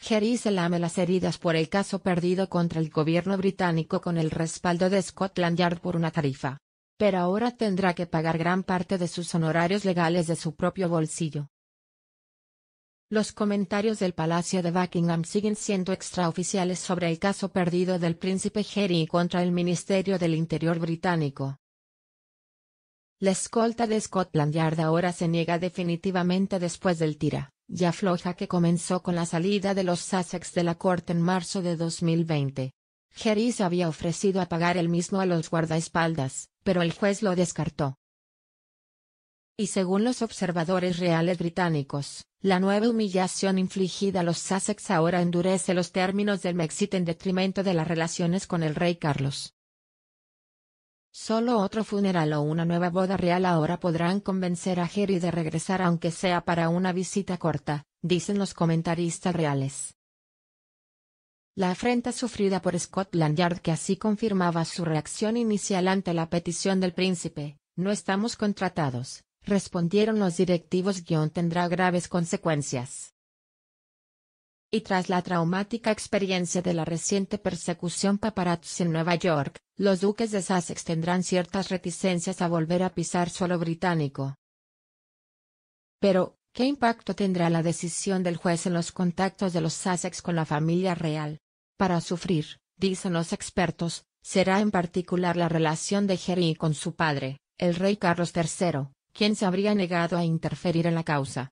Jerry se lame las heridas por el caso perdido contra el gobierno británico con el respaldo de Scotland Yard por una tarifa. Pero ahora tendrá que pagar gran parte de sus honorarios legales de su propio bolsillo. Los comentarios del Palacio de Buckingham siguen siendo extraoficiales sobre el caso perdido del príncipe Harry contra el Ministerio del Interior británico. La escolta de Scotland Yard ahora se niega definitivamente después del tira ya floja que comenzó con la salida de los Sussex de la corte en marzo de 2020. se había ofrecido a pagar el mismo a los guardaespaldas, pero el juez lo descartó. Y según los observadores reales británicos, la nueva humillación infligida a los Sussex ahora endurece los términos del Mexit en detrimento de las relaciones con el rey Carlos. Solo otro funeral o una nueva boda real ahora podrán convencer a Harry de regresar aunque sea para una visita corta, dicen los comentaristas reales. La afrenta sufrida por Scotland Yard que así confirmaba su reacción inicial ante la petición del príncipe, no estamos contratados, respondieron los directivos guión tendrá graves consecuencias y tras la traumática experiencia de la reciente persecución paparazzi en Nueva York, los duques de Sussex tendrán ciertas reticencias a volver a pisar suelo británico. Pero, ¿qué impacto tendrá la decisión del juez en los contactos de los Sussex con la familia real? Para sufrir, dicen los expertos, será en particular la relación de Harry con su padre, el rey Carlos III, quien se habría negado a interferir en la causa.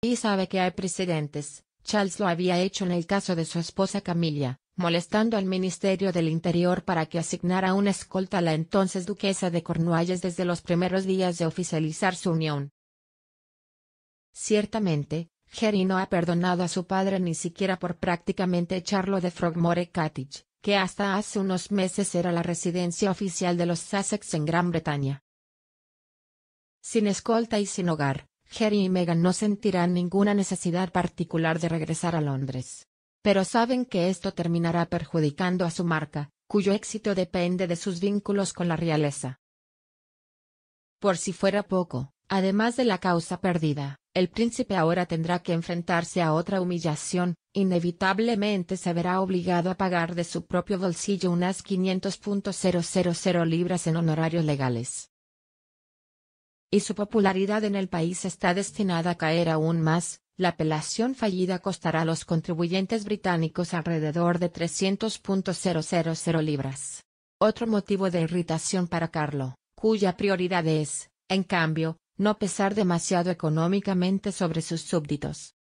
Y sabe que hay precedentes, Charles lo había hecho en el caso de su esposa Camilla, molestando al Ministerio del Interior para que asignara una escolta a la entonces duquesa de Cornualles desde los primeros días de oficializar su unión. Ciertamente, Harry no ha perdonado a su padre ni siquiera por prácticamente echarlo de Frogmore Cottage, que hasta hace unos meses era la residencia oficial de los Sussex en Gran Bretaña. Sin escolta y sin hogar, Harry y Meghan no sentirán ninguna necesidad particular de regresar a Londres. Pero saben que esto terminará perjudicando a su marca, cuyo éxito depende de sus vínculos con la realeza. Por si fuera poco, además de la causa perdida, el príncipe ahora tendrá que enfrentarse a otra humillación, inevitablemente se verá obligado a pagar de su propio bolsillo unas 500.000 libras en honorarios legales y su popularidad en el país está destinada a caer aún más, la apelación fallida costará a los contribuyentes británicos alrededor de 300.000 libras. Otro motivo de irritación para Carlo, cuya prioridad es, en cambio, no pesar demasiado económicamente sobre sus súbditos.